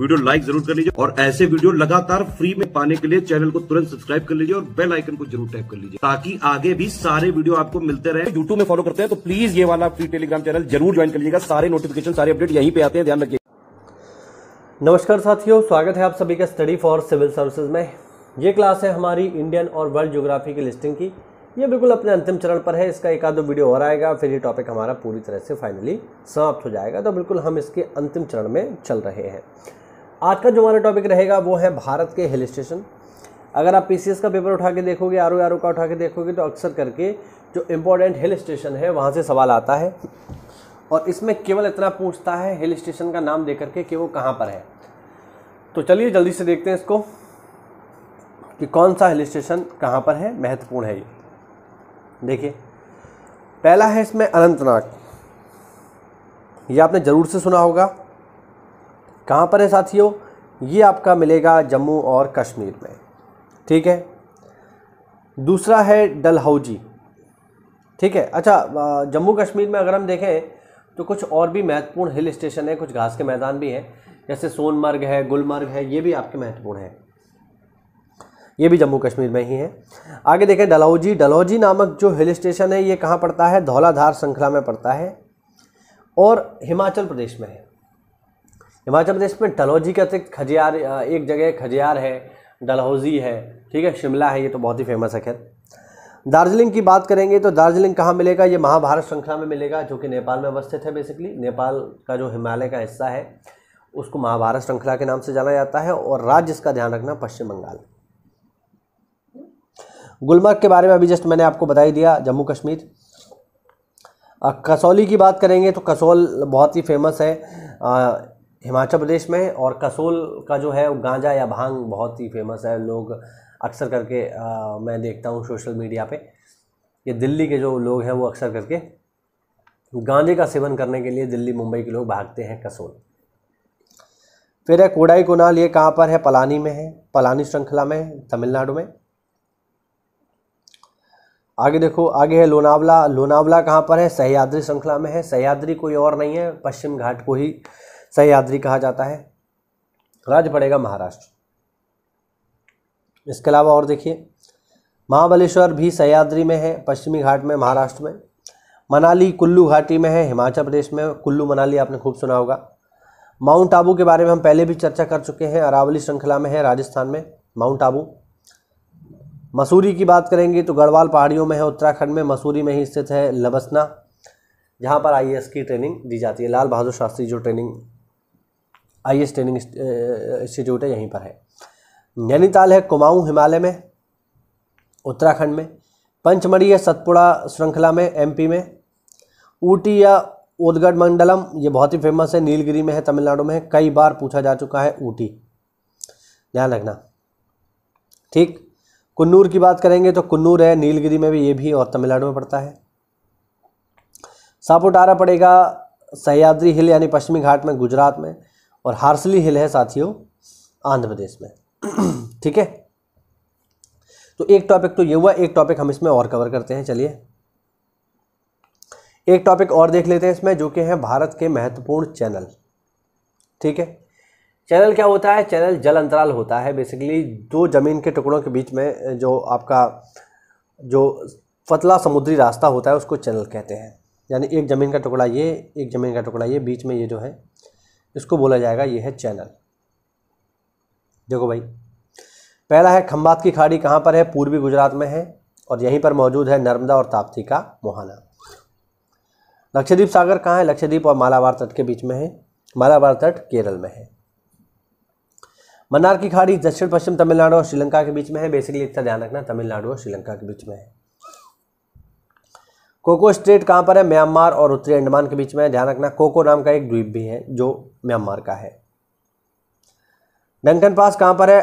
video like जरूर कर लीजिए और ऐसे वीडियो लगातार फ्री में पाने के लिए चैनल को तुरंत सब्सक्राइब कर लीजिए और बेल आइकन को जरूर टैप कर लीजिए ताकि आगे भी सारे वीडियो आपको मिलते रहे यूट्यूब में फॉलो करते हैं तो प्लीज ये वाला फ्री टेलीग्राम चैनल जरूर ज्वाइन कर लीजिएगा सारे नोटिफिकेशन सारे अपडेट यहीं पे आते हैं ध्यान रखिए नमस्कार साथियों स्वागत है आप सभी का स्टडी फॉर सिविल सर्विसेज में ये क्लास है हमारी इंडियन और वर्ल्ड ज्योग्राफी की लिस्टिंग की ये बिल्कुल अपने अंतिम चरण पर है इसका एक आधो वीडियो और आएगा फिर ये टॉपिक हमारा पूरी तरह से फाइनली समाप्त हो जाएगा तो बिल्कुल हम इसके अंतिम चरण में चल रहे हैं आज का जो हमारा टॉपिक रहेगा वो है भारत के हिल स्टेशन अगर आप पीसीएस का पेपर उठा के देखोगे आर ओ आर का उठा के देखोगे तो अक्सर करके जो इम्पोर्टेंट हिल स्टेशन है वहाँ से सवाल आता है और इसमें केवल इतना पूछता है हिल स्टेशन का नाम दे करके कि वो कहाँ पर है तो चलिए जल्दी से देखते हैं इसको कि कौन सा हिल स्टेशन कहाँ पर है महत्वपूर्ण है ये देखिए पहला है इसमें अनंतनाग ये आपने ज़रूर से सुना होगा कहाँ पर है साथियों ये आपका मिलेगा जम्मू और कश्मीर में ठीक है दूसरा है डलहौजी ठीक है अच्छा जम्मू कश्मीर में अगर हम देखें तो कुछ और भी महत्वपूर्ण हिल स्टेशन है कुछ घास के मैदान भी हैं जैसे सोनमर्ग है गुलमर्ग है ये भी आपके महत्वपूर्ण है ये भी जम्मू कश्मीर में ही है आगे देखें डलहौजी डलहौजी नामक जो हिल स्टेशन है ये कहाँ पड़ता है धौलाधार श्रृंखला में पड़ता है और हिमाचल प्रदेश में है हिमाचल प्रदेश में डलहौजी के अतिरिक्त खजियार एक जगह खजियार है डलहौजी है ठीक है शिमला है ये तो बहुत ही फेमस है खैर दार्जिलिंग की बात करेंगे तो दार्जिलिंग कहाँ मिलेगा ये महाभारत श्रृंखला में मिलेगा जो कि नेपाल में अवस्थित है बेसिकली नेपाल का जो हिमालय का हिस्सा है उसको महाभारत श्रृंखला के नाम से जाना जाता है और राज्य इसका ध्यान रखना पश्चिम बंगाल गुलमर्ग के बारे में अभी जस्ट मैंने आपको बताई दिया जम्मू कश्मीर कसौली की बात करेंगे तो कसौल बहुत ही फेमस है हिमाचल प्रदेश में और कसोल का जो है वो गांजा या भांग बहुत ही फेमस है लोग अक्सर करके आ, मैं देखता हूँ सोशल मीडिया पे ये दिल्ली के जो लोग हैं वो अक्सर करके गांजे का सेवन करने के लिए दिल्ली मुंबई के लोग भागते हैं कसोल फिर है कोडाई कुनाल ये कहाँ पर है पलानी में है पलानी श्रृंखला में है तमिलनाडु में आगे देखो आगे है लोनावला लोनावला कहाँ पर है सह्याद्री श्रृंखला में है सहयाद्री कोई और नहीं है पश्चिम घाट को ही सहयाद्री कहा जाता है राज्य पड़ेगा महाराष्ट्र इसके अलावा और देखिए महाबलेश्वर भी सहयाद्री में है पश्चिमी घाट में महाराष्ट्र में मनाली कुल्लू घाटी में है हिमाचल प्रदेश में कुल्लू मनाली आपने खूब सुना होगा माउंट आबू के बारे में हम पहले भी चर्चा कर चुके हैं अरावली श्रृंखला में है राजस्थान में माउंट आबू मसूरी की बात करेंगे तो गढ़वाल पहाड़ियों में है उत्तराखंड में मसूरी में ही स्थित है लबसना जहाँ पर आई की ट्रेनिंग दी जाती है लाल बहादुर शास्त्री जो training I S training institute है यहीं पर है नैनीताल है कुमाऊं हिमालय में उत्तराखंड में पंचमढ़ी है सतपुड़ा श्रृंखला में एमपी में ऊटी या उदगढ़ मंडलम ये बहुत ही फेमस है नीलगिरी में है तमिलनाडु में है कई बार पूछा जा चुका है ऊटी ध्यान रखना ठीक कुन्नूर की बात करेंगे तो कुन्नूर है नीलगिरी में भी ये भी और तमिलनाडु में पड़ता है सापुटारा पड़ेगा सह्याद्री हिल यानी पश्चिमी घाट में गुजरात में और हार्सली हिल है साथियों आंध्र प्रदेश में ठीक है तो एक टॉपिक तो ये हुआ एक टॉपिक हम इसमें और कवर करते हैं चलिए एक टॉपिक और देख लेते हैं इसमें जो कि है भारत के महत्वपूर्ण चैनल ठीक है चैनल क्या होता है चैनल जल अंतराल होता है बेसिकली दो ज़मीन के टुकड़ों के बीच में जो आपका जो फतला समुद्री रास्ता होता है उसको चैनल कहते हैं यानी एक ज़मीन का टुकड़ा ये एक ज़मीन का टुकड़ा ये बीच में ये जो है इसको बोला जाएगा ये है चैनल देखो भाई पहला है खम्बात की खाड़ी कहाँ पर है पूर्वी गुजरात में है और यहीं पर मौजूद है नर्मदा और ताप्ती का मुहाना लक्षद्वीप सागर कहाँ है लक्षद्वीप और मालाबार तट के बीच में है मालाबार तट केरल में है मन्नार की खाड़ी दक्षिण पश्चिम तमिलनाडु और श्रीलंका के बीच में है बेसिकली इसका ध्यान रखना तमिलनाडु और श्रीलंका के बीच में है कोको स्ट्रेट कहाँ पर है म्यांमार और उत्तरी अंडमान के बीच में ध्यान रखना कोको नाम का एक द्वीप भी है जो म्यांमार का है डंकन पास कहाँ पर है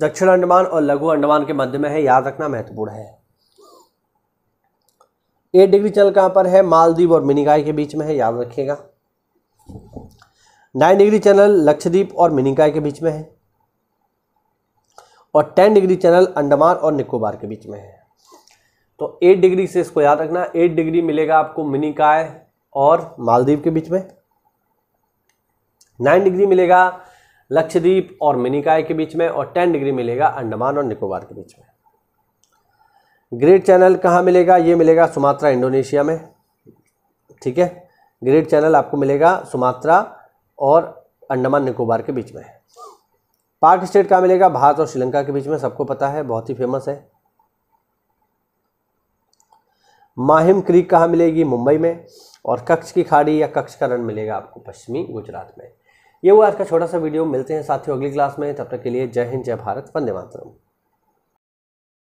दक्षिण अंडमान और लघु अंडमान के मध्य में है याद रखना महत्वपूर्ण है एट डिग्री चैनल कहाँ पर है मालदीव और मिनिकाय के बीच में है याद रखिएगा नाइन डिग्री चैनल लक्षद्वीप और मिनिकाय के बीच में है और टेन डिग्री चैनल अंडमान और निकोबार के बीच में है तो एट डिग्री से इसको याद रखना एट डिग्री मिलेगा आपको मिनिकाय और मालदीव के बीच में नाइन डिग्री मिलेगा लक्षद्वीप और मिनिकाय के बीच में और टेन डिग्री मिलेगा अंडमान और निकोबार के बीच में ग्रेट चैनल कहाँ मिलेगा ये मिलेगा सुमात्रा इंडोनेशिया में ठीक है ग्रेट चैनल आपको मिलेगा सुमात्रा और अंडमान निकोबार के बीच में पार्क स्टेट कहाँ मिलेगा भारत और श्रीलंका के बीच में सबको पता है बहुत ही फेमस है माहिम क्रीक कहाँ मिलेगी मुंबई में और कक्ष की खाड़ी या कक्ष का रण मिलेगा आपको पश्चिमी गुजरात में ये हुआ आज का छोटा सा वीडियो मिलते हैं साथियों अगली क्लास में तब तक के लिए जय हिंद जय भारत वंदे मातरम